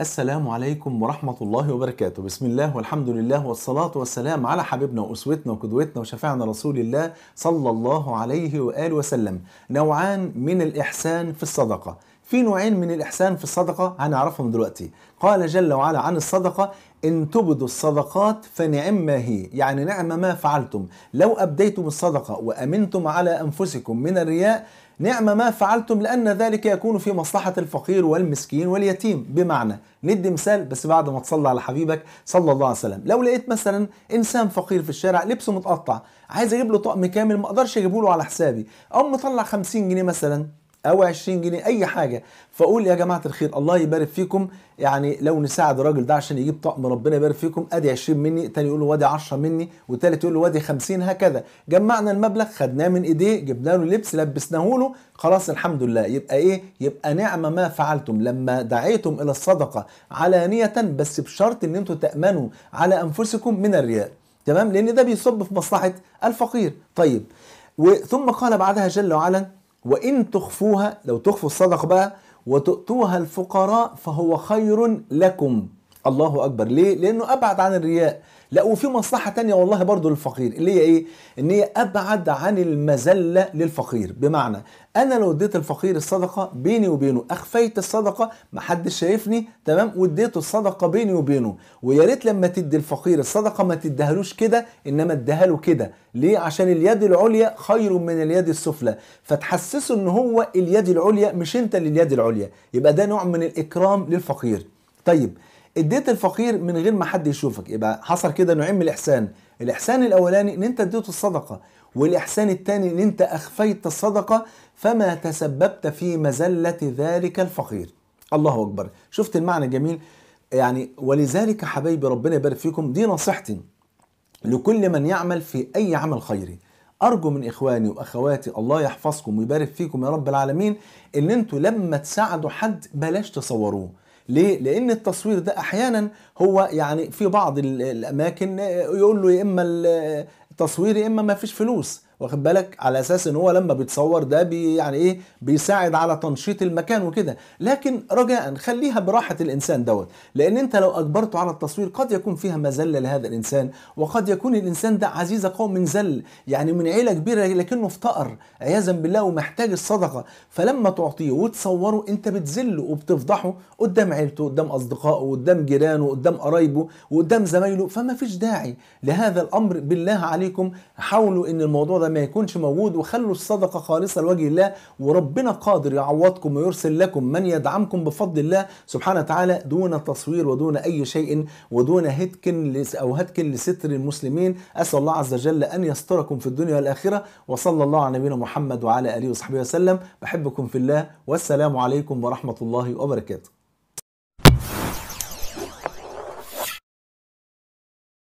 السلام عليكم ورحمة الله وبركاته بسم الله والحمد لله والصلاة والسلام على حبيبنا وأسوتنا وقدوتنا وشفيعنا رسول الله صلى الله عليه وآله وسلم نوعان من الإحسان في الصدقة في نوعين من الإحسان في الصدقة هنعرفهم دلوقتي قال جل وعلا عن الصدقة إن تبدوا الصدقات فنعم ما هي يعني نعم ما فعلتم لو أبديتم الصدقة وأمنتم على أنفسكم من الرياء نعم ما فعلتم لأن ذلك يكون في مصلحة الفقير والمسكين واليتيم بمعنى ندي مثال بس بعد ما تصلي على حبيبك صلى الله عليه وسلم لو لقيت مثلا إنسان فقير في الشارع لبسه متقطع عايز أجيب له طقم كامل ما أقدرش أجيبه له على حسابي أو مطلع 50 جنيه مثلا او 20 جنيه اي حاجه فاقول يا جماعه الخير الله يبارك فيكم يعني لو نساعد الراجل ده عشان يجيب طقم ربنا يبارك فيكم ادي 20 مني تاني يقول له وادي 10 مني والتالت يقول له وادي 50 هكذا جمعنا المبلغ خدناه من ايديه جبنا له لبس لبسناه له خلاص الحمد لله يبقى ايه يبقى نعمه ما فعلتم لما دعيتم الى الصدقه علانيه بس بشرط ان انتم تامنوا على انفسكم من الرياء تمام لان ده بيصب في مصلحه الفقير طيب وثم قال بعدها جل وعلا وإن تخفوها لو تخفوا الصدقة بقى وتؤتوها الفقراء فهو خير لكم الله اكبر ليه لانه ابعد عن الرياء لا وفي مصلحه تانية والله برضو للفقير اللي هي ايه ان هي ابعد عن المذله للفقير بمعنى انا لو اديت الفقير الصدقه بيني وبينه اخفيت الصدقه محدش شايفني تمام واديته الصدقه بيني وبينه ويا ريت لما تدي الفقير الصدقه ما تديهالوش كده انما اديها له كده ليه عشان اليد العليا خير من اليد السفلى فتحسسه ان هو اليد العليا مش انت اللي اليد العليا يبقى ده نوع من الاكرام للفقير طيب اديت الفقير من غير ما حد يشوفك يبقى حصل كده نوعين من الاحسان الاحسان الاولاني ان انت اديته الصدقه والاحسان الثاني ان انت اخفيت الصدقه فما تسببت في مذله ذلك الفقير الله اكبر شفت المعنى الجميل يعني ولذلك حبايبي ربنا يبارك فيكم دي نصيحتي لكل من يعمل في اي عمل خيري ارجو من اخواني واخواتي الله يحفظكم ويبارك فيكم يا رب العالمين ان انتوا لما تساعدوا حد بلاش تصوروه ليه؟ لأن التصوير ده أحيانا هو يعني في بعض الأماكن يقول له يا إما التصوير يا إما ما فيش فلوس واخد بالك على اساس ان هو لما بيتصور ده بي يعني ايه بيساعد على تنشيط المكان وكده لكن رجاء خليها براحه الانسان دوت لان انت لو اجبرته على التصوير قد يكون فيها مذله لهذا الانسان وقد يكون الانسان ده عزيز قوم من ذل يعني من عيله كبيره لكنه افتقر عياذا بالله ومحتاج الصدقه فلما تعطيه وتصوره انت بتذله وبتفضحه قدام عيلته قدام اصدقائه قدام جيرانه قدام قرايبه وقدام زمايله فما فيش داعي لهذا الامر بالله عليكم حاولوا ان الموضوع ده ما يكونش موجود وخلوا الصدقه خالصه لوجه الله وربنا قادر يعوضكم ويرسل لكم من يدعمكم بفضل الله سبحانه وتعالى دون تصوير ودون اي شيء ودون هتكن او هتكن لستر المسلمين اسال الله عز وجل ان يستركم في الدنيا والاخره وصلى الله على نبينا محمد وعلى اله وصحبه وسلم بحبكم في الله والسلام عليكم ورحمه الله وبركاته